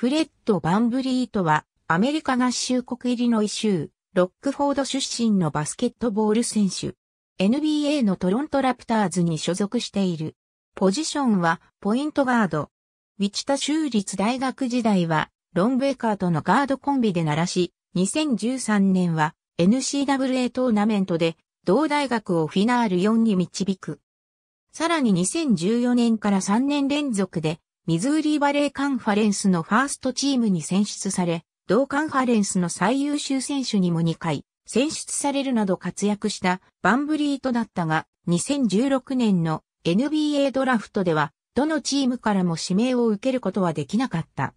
フレッド・バンブリートは、アメリカ合衆国入りのイ州、ロックフォード出身のバスケットボール選手。NBA のトロントラプターズに所属している。ポジションは、ポイントガード。ウィチタ州立大学時代は、ロン・ベーカーとのガードコンビで鳴らし、2013年は n c w a トーナメントで、同大学をフィナール4に導く。さらに2014年から3年連続でミズーリーバレーカンファレンスのファーストチームに選出され、同カンファレンスの最優秀選手にも2回選出されるなど活躍したバンブリートだったが、2016年の NBA ドラフトでは、どのチームからも指名を受けることはできなかった。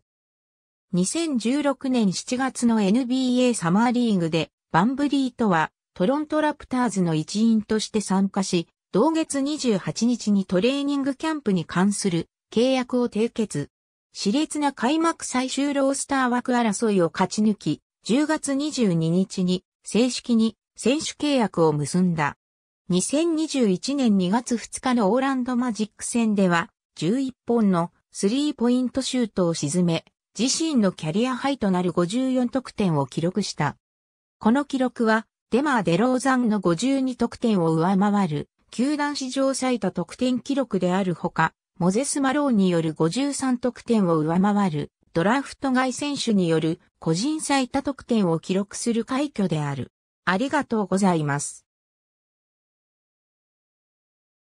2016年7月の NBA サマーリーグで、バンブリートはトロントラプターズの一員として参加し、同月28日にトレーニングキャンプに関する契約を締結。熾烈な開幕最終ロースター枠争いを勝ち抜き、10月22日に正式に選手契約を結んだ。2021年2月2日のオーランドマジック戦では11本のスリーポイントシュートを沈め、自身のキャリアハイとなる54得点を記録した。この記録はデマー・デローザンの52得点を上回る球団史上最多得点記録であるほか、モゼス・マローによる53得点を上回る、ドラフト外選手による個人最多得点を記録する快挙である。ありがとうございます。